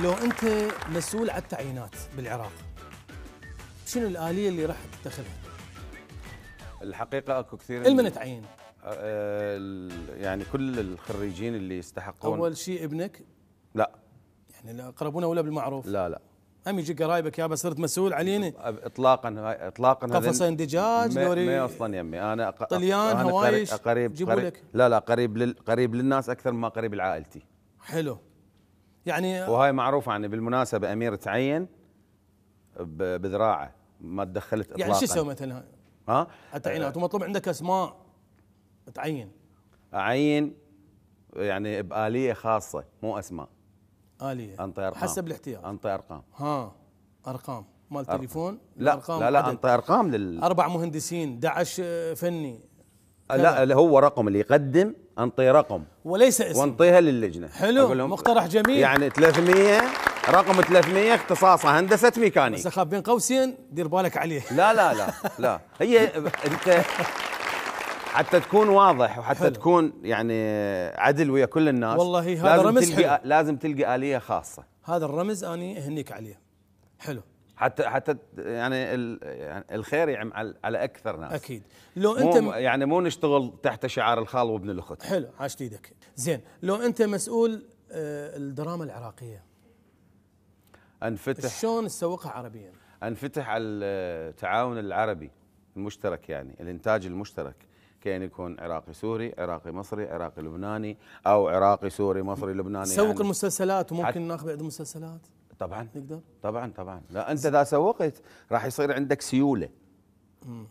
لو انت مسؤول عن التعيينات بالعراق شنو الاليه اللي راح تتخذها؟ الحقيقه اكو كثير من تعين؟ آه، يعني كل الخريجين اللي يستحقون اول شيء ابنك؟ لا يعني الاقربون اولى بالمعروف؟ لا لا هم يجيك قرايبك يابا صرت مسؤول علينا اطلاقا اطلاقا قفصين دجاج دوري ما اصلا يمي انا طليان هوايش قريب, قريب, لك لا لا قريب قريب للناس اكثر مما قريب لعائلتي حلو يعني وهاي معروفه يعني بالمناسبه امير تعين بذراعه ما تدخلت اطلاقا يعني شو تسوي مثلا ها التعيينات ومطلوب عندك اسماء تعين اعين يعني باليه خاصه مو اسماء اليه انطي ارقام حسب الاحتياط انطي ارقام ها ارقام مال تليفون لا لا لا انطي ارقام لل اربع مهندسين 11 آه، فني لا هو رقم اللي يقدم انطي رقم وليس اسم وانطيها للجنه حلو مقترح جميل يعني 300 رقم 300 اختصاصه هندسه ميكانيك بس اخاف بين قوسين دير بالك عليه لا لا لا لا هي انت حتى تكون واضح وحتى حلو. تكون يعني عدل ويا كل الناس والله هذا لازم رمز تلقي حلو. لازم تلقي اليه خاصه هذا الرمز اني اهنيك عليه حلو حتى حتى يعني, يعني الخير يعم على اكثر ناس اكيد لو انت مو يعني مو نشتغل تحت شعار الخال وابن الاخت حلو عاشت ايدك زين لو انت مسؤول آه، الدراما العراقيه انفتح شلون تسوقها عربيا؟ انفتح على التعاون العربي المشترك يعني الانتاج المشترك كان يكون عراقي سوري عراقي مصري عراقي لبناني او عراقي سوري مصري لبناني سوق يعني المسلسلات وممكن ناخذ بعد مسلسلات طبعا نقدر طبعا طبعا لا انت اذا سوقت راح يصير عندك سيوله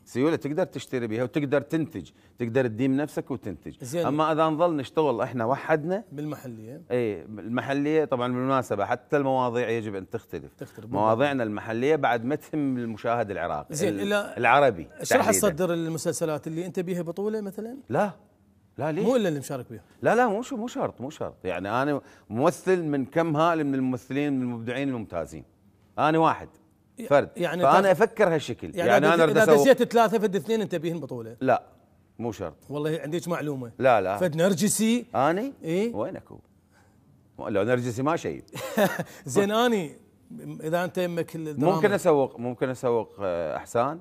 سيوله تقدر تشتري بها وتقدر تنتج تقدر تديم نفسك وتنتج زين. اما اذا نظل نشتغل احنا وحدنا بالمحليه اي المحليه طبعا بالمناسبه حتى المواضيع يجب ان تختلف تختلف مواضيعنا المحليه بعد ما تهم المشاهد العراقي زين العربي ايش راح تصدر المسلسلات اللي انت بيها بطوله مثلا لا لا ليش؟ مو الا اللي مشارك بيهم لا لا مو مو شرط مو شرط يعني انا ممثل من كم هائل من الممثلين من المبدعين الممتازين انا واحد فرد يعني فانا افكر هالشكل يعني, يعني انا اذا دزيت ثلاثه فد اثنين انت بيهن بطوله لا مو شرط والله عندك معلومه لا لا فد نرجسي اني؟ اي وينك هو؟ لو نرجسي ما شيء زين اني اذا انت يمك ممكن اسوق ممكن اسوق آه، احسان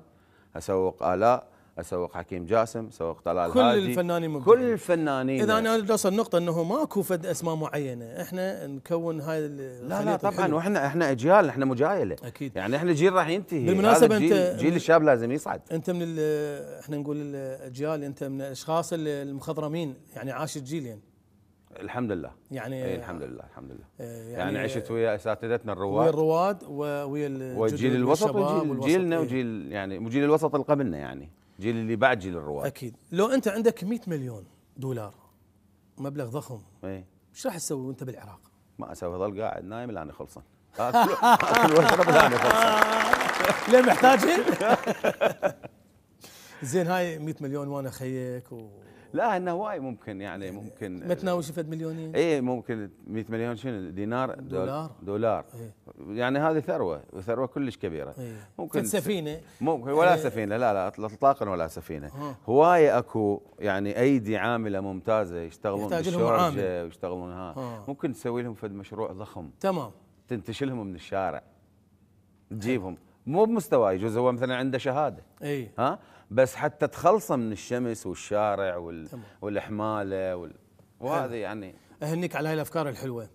اسوق الاء اسوق حكيم جاسم اسوق طلال كل الفنانين مبدعين. كل الفنانين اذا انا اريد اوصل نقطه انه ماكو فد اسماء معينه احنا نكون هاي لا لا طبعا الحلو. واحنا احنا اجيال احنا مجايله اكيد يعني احنا جيل راح ينتهي بالمناسبه انت جيل الشاب لازم يصعد انت من احنا نقول الاجيال انت من الاشخاص المخضرمين يعني عاش الجيلين الحمد لله يعني أي الحمد لله الحمد لله إيه، يعني, يعني عشت ويا اساتذتنا الرواد ويا الرواد ويا الجيل الوسط وجيل جيلنا وجيل يعني وجيل الوسط اللي قبلنا يعني جيل اللي بعد جيل الرواد اكيد لو انت عندك 100 مليون دولار مبلغ ضخم اي ايش راح تسوي وانت بالعراق؟ ما اسوي ظل قاعد نايم لاني خلصان اكل واشرب لاني خلصان ليه محتاجين؟ زين هاي 100 مليون وانا خيك و لا انه هواي ممكن يعني, يعني ممكن ما تناوش فد مليونين اي ممكن 100 مليون شنو دينار دولار دولار إيه؟ يعني هذه ثروه وثروه كلش كبيره إيه؟ ممكن سفينه ممكن ولا إيه؟ سفينه لا لا اطلاقا ولا سفينه هواي اكو يعني ايدي عامله ممتازه يشتغلون بالشورجه ويشتغلون ها ممكن تسوي لهم فد مشروع ضخم تمام تنتشلهم من الشارع إيه. تجيبهم مو بمستواه يجوز هو مثلا عنده شهاده اي ها بس حتى تخلصه من الشمس والشارع وال... والحماله وال... وهذا يعني اهنيك على هاي الافكار الحلوه